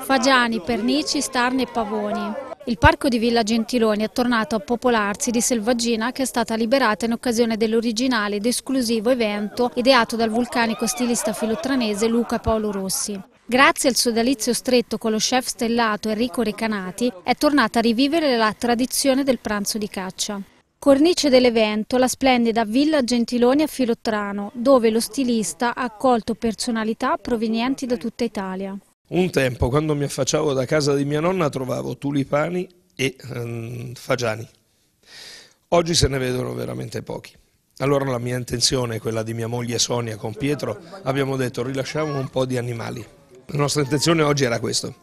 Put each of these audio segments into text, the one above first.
Fagiani, pernici, starne e pavoni. Il parco di Villa Gentiloni è tornato a popolarsi di selvaggina che è stata liberata in occasione dell'originale ed esclusivo evento ideato dal vulcanico stilista filotranese Luca Paolo Rossi. Grazie al sodalizio stretto con lo chef stellato Enrico Recanati è tornata a rivivere la tradizione del pranzo di caccia. Cornice dell'evento, la splendida Villa Gentiloni a Filottrano, dove lo stilista ha accolto personalità provenienti da tutta Italia. Un tempo, quando mi affacciavo da casa di mia nonna, trovavo tulipani e ehm, fagiani. Oggi se ne vedono veramente pochi. Allora la mia intenzione quella di mia moglie Sonia con Pietro abbiamo detto rilasciamo un po' di animali. La nostra intenzione oggi era questo.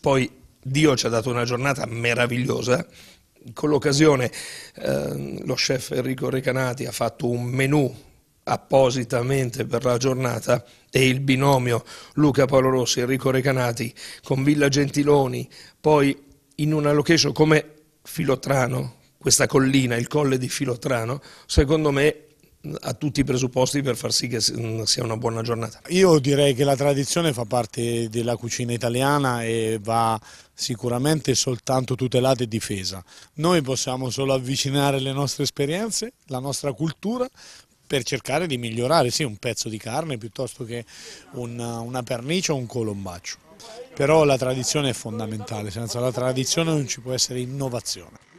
Poi Dio ci ha dato una giornata meravigliosa con l'occasione eh, lo chef Enrico Recanati ha fatto un menù appositamente per la giornata e il binomio Luca Paolo Rossi e Enrico Recanati con Villa Gentiloni, poi in una location come Filotrano, questa collina, il colle di Filotrano, secondo me ha tutti i presupposti per far sì che mm, sia una buona giornata. Io direi che la tradizione fa parte della cucina italiana e va sicuramente soltanto tutelata e difesa. Noi possiamo solo avvicinare le nostre esperienze, la nostra cultura, per cercare di migliorare sì, un pezzo di carne piuttosto che una, una pernice o un colombaccio. Però la tradizione è fondamentale, senza la tradizione non ci può essere innovazione.